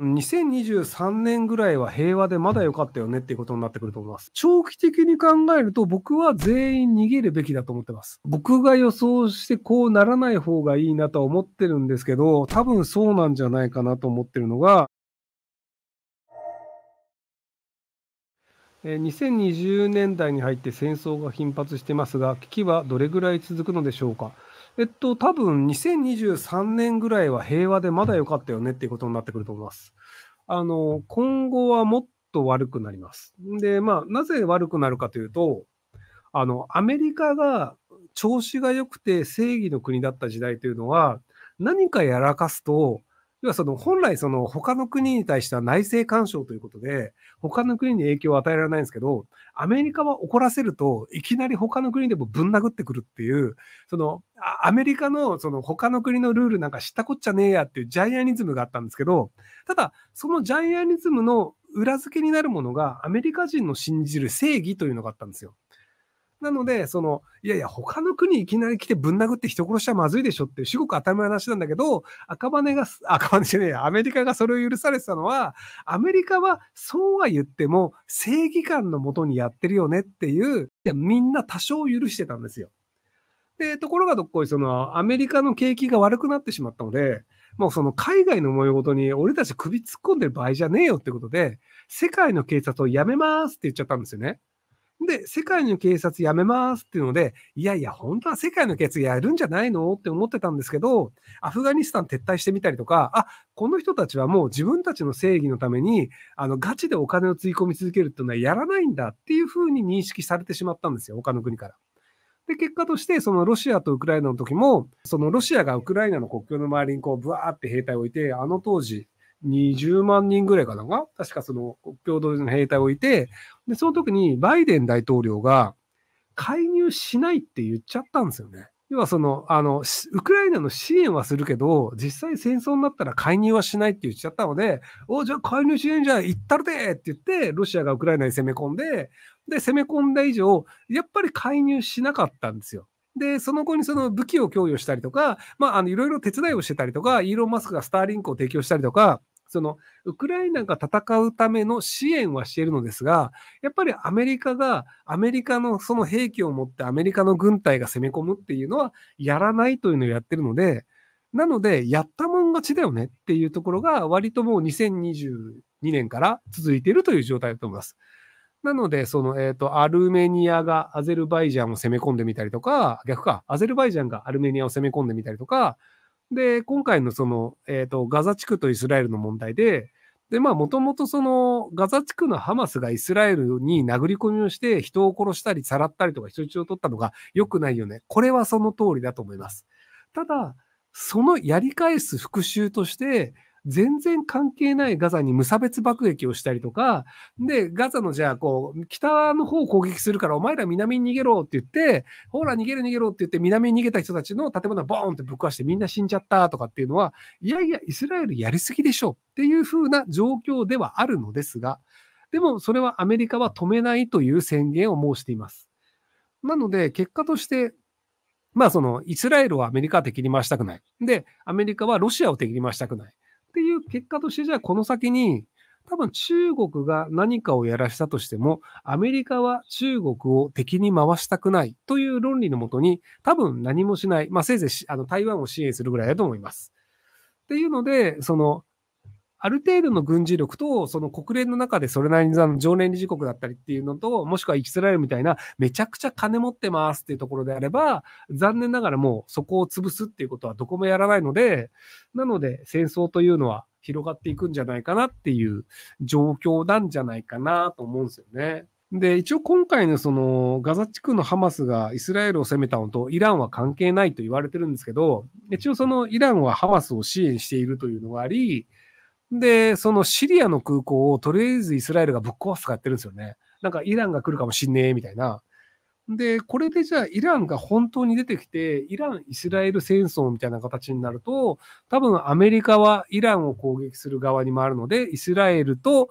2023年ぐらいは平和でまだ良かったよねっていうことになってくると思います。長期的に考えると僕は全員逃げるべきだと思ってます。僕が予想してこうならない方がいいなとは思ってるんですけど、多分そうなんじゃないかなと思ってるのが、2020年代に入って戦争が頻発してますが、危機はどれぐらい続くのでしょうかえっと、多分2023年ぐらいは平和でまだ良かったよねっていうことになってくると思います。あの、今後はもっと悪くなります。で、まあ、なぜ悪くなるかというと、あの、アメリカが調子が良くて正義の国だった時代というのは、何かやらかすと、要はその本来その他の国に対しては内政干渉ということで、他の国に影響を与えられないんですけど、アメリカは怒らせるといきなり他の国でもぶん殴ってくるっていう、そのアメリカのその他の国のルールなんか知ったこっちゃねえやっていうジャイアニズムがあったんですけど、ただそのジャイアニズムの裏付けになるものがアメリカ人の信じる正義というのがあったんですよ。なので、その、いやいや、他の国いきなり来てぶん殴って人殺しはまずいでしょっていう、すごく当たり前の話なんだけど、赤羽が、赤羽じゃねえや、アメリカがそれを許されてたのは、アメリカはそうは言っても正義感のもとにやってるよねっていう、いみんな多少許してたんですよ。で、ところがどっこい、その、アメリカの景気が悪くなってしまったので、もうその海外の思いごとに俺たち首突っ込んでる場合じゃねえよってことで、世界の警察をやめますって言っちゃったんですよね。で、世界の警察やめますっていうので、いやいや、本当は世界の警察やるんじゃないのって思ってたんですけど、アフガニスタン撤退してみたりとか、あ、この人たちはもう自分たちの正義のために、あの、ガチでお金をつぎ込み続けるっていうのはやらないんだっていうふうに認識されてしまったんですよ、他の国から。で、結果として、そのロシアとウクライナの時も、そのロシアがウクライナの国境の周りにこう、ブワーって兵隊を置いて、あの当時、20万人ぐらいかな確かその国境同士の兵隊をいて、で、その時にバイデン大統領が介入しないって言っちゃったんですよね。要はその、あの、ウクライナの支援はするけど、実際戦争になったら介入はしないって言っちゃったので、お、じゃあ介入支援じゃ行ったるでって言って、ロシアがウクライナに攻め込んで、で、攻め込んだ以上、やっぱり介入しなかったんですよ。で、その後にその武器を供与したりとか、まあ、あの、いろいろ手伝いをしてたりとか、イーロン・マスクがスターリンクを提供したりとか、そのウクライナが戦うための支援はしているのですが、やっぱりアメリカが、アメリカのその兵器を持ってアメリカの軍隊が攻め込むっていうのはやらないというのをやってるので、なので、やったもん勝ちだよねっていうところが、割ともう2022年から続いているという状態だと思います。なので、その、えっ、と、アルメニアがアゼルバイジャンを攻め込んでみたりとか、逆か、アゼルバイジャンがアルメニアを攻め込んでみたりとか、で、今回のその、えっ、ー、と、ガザ地区とイスラエルの問題で、で、まあ、もともとその、ガザ地区のハマスがイスラエルに殴り込みをして、人を殺したり、さらったりとか、人質を取ったのが良くないよね。これはその通りだと思います。ただ、そのやり返す復讐として、全然関係ないガザに無差別爆撃をしたりとか、で、ガザのじゃあ、こう、北の方を攻撃するからお前ら南に逃げろって言って、ほら逃げる逃げろって言って南に逃げた人たちの建物ボーンってぶっ壊してみんな死んじゃったとかっていうのは、いやいや、イスラエルやりすぎでしょっていう風な状況ではあるのですが、でもそれはアメリカは止めないという宣言を申しています。なので、結果として、まあその、イスラエルはアメリカは敵に回したくない。で、アメリカはロシアを敵に回したくない。っていう結果として、じゃあこの先に、多分中国が何かをやらしたとしても、アメリカは中国を敵に回したくないという論理のもとに、多分何もしない。まあ、せいぜいあの台湾を支援するぐらいだと思います。っていうので、その、ある程度の軍事力と、その国連の中でそれなりにあの常任理事国だったりっていうのと、もしくはイスラエルみたいな、めちゃくちゃ金持ってますっていうところであれば、残念ながらもうそこを潰すっていうことはどこもやらないので、なので戦争というのは広がっていくんじゃないかなっていう状況なんじゃないかなと思うんですよね。で、一応今回のそのガザ地区のハマスがイスラエルを攻めたのとイランは関係ないと言われてるんですけど、一応そのイランはハマスを支援しているというのがあり、で、そのシリアの空港をとりあえずイスラエルがぶっ壊すとかやってるんですよね。なんかイランが来るかもしんねえみたいな。で、これでじゃあイランが本当に出てきて、イラン・イスラエル戦争みたいな形になると、多分アメリカはイランを攻撃する側に回るので、イスラエルと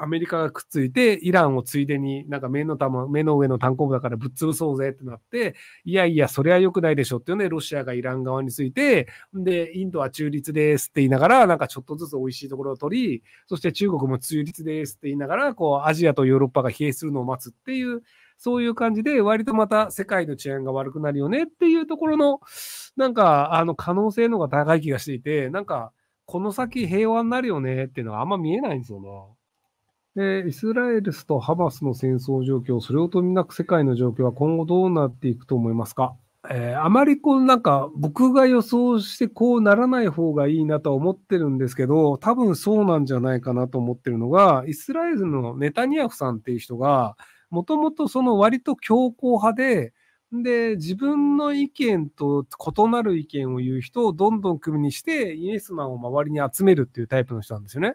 アメリカがくっついて、イランをついでに、なんか目の玉、目の上の炭鉱部だからぶっ潰そうぜってなって、いやいや、それは良くないでしょっていうね、ロシアがイラン側について、で、インドは中立ですって言いながら、なんかちょっとずつ美味しいところを取り、そして中国も中立ですって言いながら、こう、アジアとヨーロッパが疲弊するのを待つっていう、そういう感じで、割とまた世界の治安が悪くなるよねっていうところの、なんか、あの、可能性の方が高い気がしていて、なんか、この先平和になるよねっていうのはあんま見えないんですよね。えー、イスラエルとハマスの戦争状況、それをとみなく世界の状況は今後どうなっていくと思いますか、えー、あまりこうなんか僕が予想してこうならない方がいいなとは思ってるんですけど、多分そうなんじゃないかなと思ってるのが、イスラエルのネタニヤフさんっていう人が、もともとその割と強硬派で、で、自分の意見と異なる意見を言う人をどんどん組みにして、イエスマンを周りに集めるっていうタイプの人なんですよね。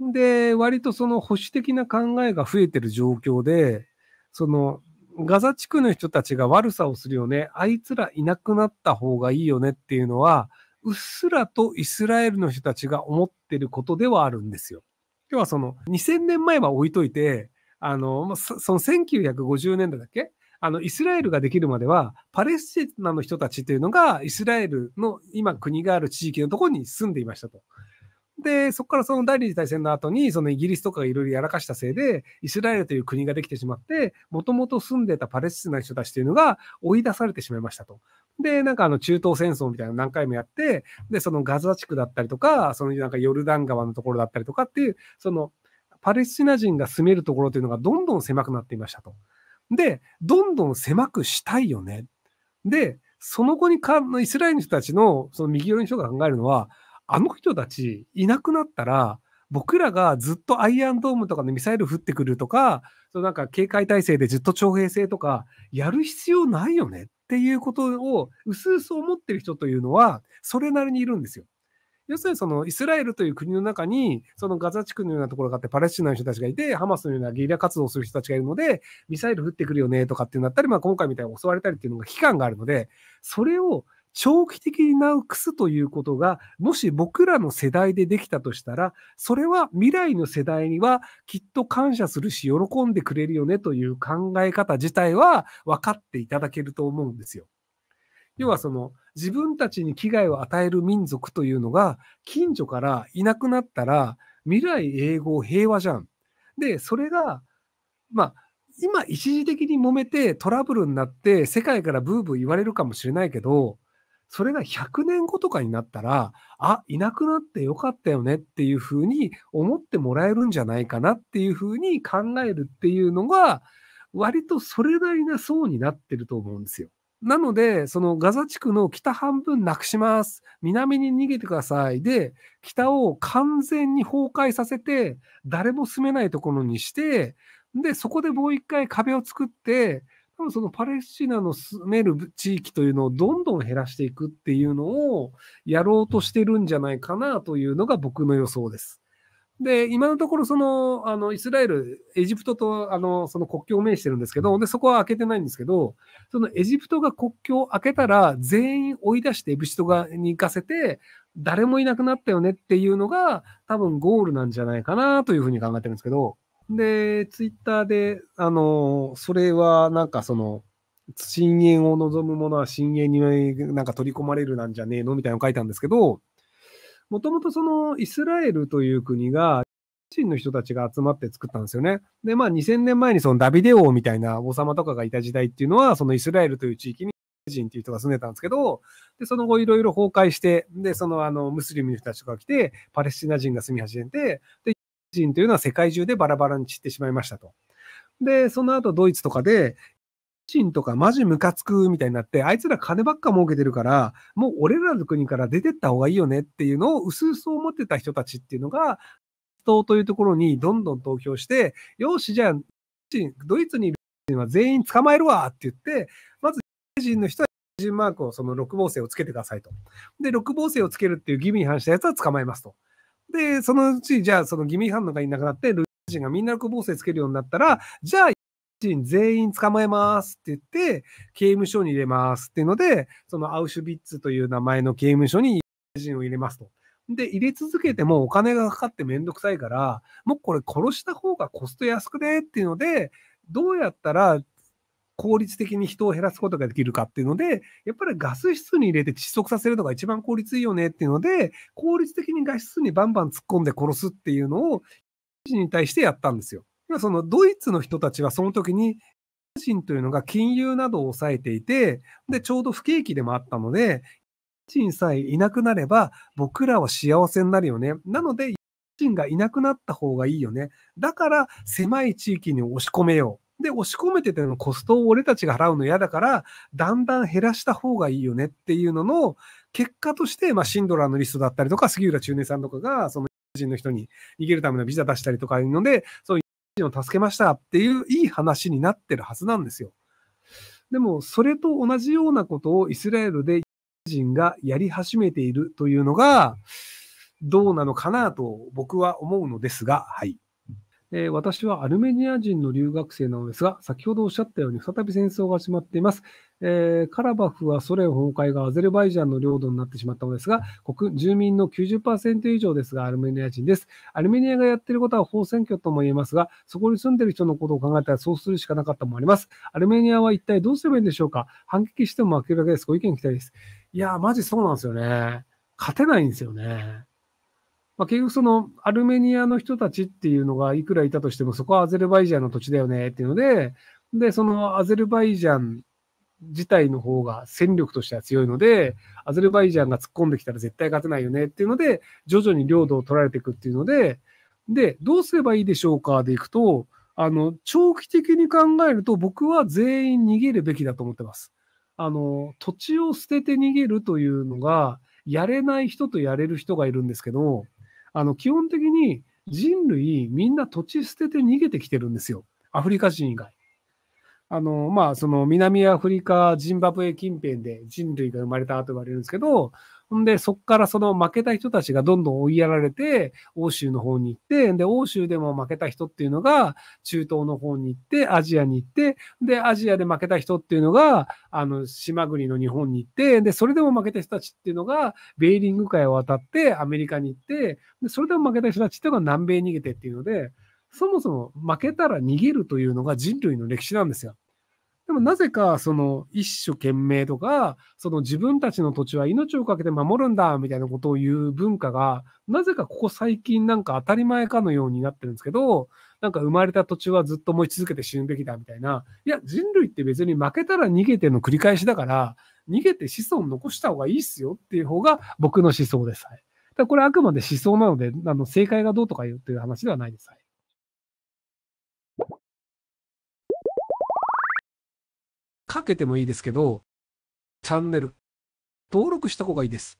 で、割とその保守的な考えが増えてる状況で、そのガザ地区の人たちが悪さをするよね、あいつらいなくなった方がいいよねっていうのは、うっすらとイスラエルの人たちが思ってることではあるんですよ。今日はその2000年前は置いといて、あの、その1950年代だっけあの、イスラエルができるまでは、パレスチナの人たちというのが、イスラエルの今国がある地域のところに住んでいましたと。で、そこからその第二次大戦の後に、そのイギリスとかがいろいろやらかしたせいで、イスラエルという国ができてしまって、もともと住んでたパレスチナの人たちというのが追い出されてしまいましたと。で、なんかあの中東戦争みたいなの何回もやって、で、そのガザ地区だったりとか、そのなんかヨルダン川のところだったりとかっていう、そのパレスチナ人が住めるところというのがどんどん狭くなっていましたと。で、どんどん狭くしたいよね。で、その後にかイスラエルの人たちのその右寄りの人が考えるのは、あの人たちいなくなったら、僕らがずっとアイアンドームとかのミサイル降ってくるとか、そのなんか警戒態勢でずっと徴兵制とか、やる必要ないよねっていうことを、うすうす思ってる人というのは、それなりにいるんですよ。要するにそのイスラエルという国の中に、そのガザ地区のようなところがあって、パレスチナの人たちがいて、ハマスのようなゲリラ活動をする人たちがいるので、ミサイル降ってくるよねとかってなったり、まあ、今回みたいに襲われたりっていうのが期間があるので、それを長期的なくすということが、もし僕らの世代でできたとしたら、それは未来の世代にはきっと感謝するし、喜んでくれるよねという考え方自体は分かっていただけると思うんですよ。要はその、自分たちに危害を与える民族というのが、近所からいなくなったら、未来永劫平和じゃん。で、それが、まあ、今一時的に揉めてトラブルになって世界からブーブー言われるかもしれないけど、それが100年後とかになったら、あ、いなくなってよかったよねっていうふうに思ってもらえるんじゃないかなっていうふうに考えるっていうのが、割とそれなりな層になってると思うんですよ。なので、そのガザ地区の北半分なくします。南に逃げてください。で、北を完全に崩壊させて、誰も住めないところにして、で、そこでもう一回壁を作って、多分そのパレスチナの住める地域というのをどんどん減らしていくっていうのをやろうとしてるんじゃないかなというのが僕の予想です。で、今のところ、その、あの、イスラエル、エジプトと、あの、その国境を面してるんですけど、で、そこは開けてないんですけど、そのエジプトが国境を開けたら、全員追い出してエブシトがに行かせて、誰もいなくなったよねっていうのが、多分ゴールなんじゃないかなというふうに考えてるんですけど、で、ツイッターで、あの、それはなんかその、深淵を望む者は深淵になんか取り込まれるなんじゃねえのみたいなのを書いたんですけど、もともとそのイスラエルという国が、人の人たちが集まって作ったんですよね。で、まあ2000年前にそのダビデ王みたいな王様とかがいた時代っていうのは、そのイスラエルという地域に人っていう人が住んでたんですけど、で、その後いろいろ崩壊して、で、そのあの、ムスリムの人たちが来て、パレスチナ人が住み始めて、で、人というのは世界中でバラバラに散ってしまいましたと。で、その後ドイツとかで、人とかマジムカつくみたいになって、あいつら金ばっか儲けてるから、もう俺らの国から出てった方がいいよねっていうのを薄々思ってた人たちっていうのが、党というところにどんどん投票して、よし、じゃあ、ドイツにいる人は全員捕まえるわって言って、まず人の人は人マークをその6芒星をつけてくださいと。で、6芒星をつけるっていう義務に反したやつは捕まえますと。で、そのうち、じゃあ、その義務違反のがいなくなって、ルーンがみんな不防制つけるようになったら、じゃあ、ン全員捕まえますって言って、刑務所に入れますっていうので、そのアウシュビッツという名前の刑務所に人を入れますと。で、入れ続けてもお金がかかってめんどくさいから、もうこれ殺した方がコスト安くねっていうので、どうやったら効率的に人を減らすことができるかっていうので、やっぱりガス室に入れて窒息させるのが一番効率いいよねっていうので、効率的にガス室にバンバン突っ込んで殺すっていうのを、人に対してやったんですよ。そのドイツの人たちはその時に、人というのが金融などを抑えていて、で、ちょうど不景気でもあったので、人さえいなくなれば僕らは幸せになるよね。なので、人がいなくなった方がいいよね。だから狭い地域に押し込めよう。で、押し込めててのコストを俺たちが払うの嫌だから、だんだん減らした方がいいよねっていうのの、結果として、まあ、シンドラーのリストだったりとか、杉浦中年さんとかが、その人の人に逃げるためのビザ出したりとかいうので、そういう人を助けましたっていういい話になってるはずなんですよ。でも、それと同じようなことをイスラエルで人がやり始めているというのが、どうなのかなと僕は思うのですが、はい。えー、私はアルメニア人の留学生なのですが、先ほどおっしゃったように再び戦争が始まっています。えー、カラバフはソ連崩壊がアゼルバイジャンの領土になってしまったのですが、国住民の90%以上ですがアルメニア人です。アルメニアがやっていることは法選挙とも言えますが、そこに住んでいる人のことを考えたらそうするしかなかったもあります。アルメニアは一体どうすればいいんでしょうか反撃しても負けるだけです。ご意見聞きたいです。いやー、マジそうなんですよね。勝てないんですよね。まあ、結局そのアルメニアの人たちっていうのがいくらいたとしても、そこはアゼルバイジャンの土地だよねっていうので、で、そのアゼルバイジャン自体の方が戦力としては強いので、アゼルバイジャンが突っ込んできたら絶対勝てないよねっていうので、徐々に領土を取られていくっていうので、で、どうすればいいでしょうかでいくと、あの、長期的に考えると僕は全員逃げるべきだと思ってます。あの、土地を捨てて逃げるというのが、やれない人とやれる人がいるんですけど、あの基本的に人類みんな土地捨てて逃げてきてるんですよ。アフリカ人以外。あの、まあ、その南アフリカ、ジンバブエ近辺で人類が生まれたと言われるんですけど、ほんで、そこからその負けた人たちがどんどん追いやられて、欧州の方に行って、で、欧州でも負けた人っていうのが、中東の方に行って、アジアに行って、で、アジアで負けた人っていうのが、あの、島国の日本に行って、で、それでも負けた人たちっていうのが、ベーリング海を渡ってアメリカに行って、で、それでも負けた人たちっていうのが南米に逃げてっていうので、そもそも負けたら逃げるというのが人類の歴史なんですよ。でもなぜか、その一種懸命とか、その自分たちの土地は命をかけて守るんだ、みたいなことを言う文化が、なぜかここ最近なんか当たり前かのようになってるんですけど、なんか生まれた土地はずっと思い続けて死ぬべきだ、みたいな。いや、人類って別に負けたら逃げての繰り返しだから、逃げて子孫残した方がいいっすよっていう方が僕の思想です。はい、だこれあくまで思想なので、あの正解がどうとか言うていう話ではないです。はいかけてもいいですけど、チャンネル、登録した方がいいです。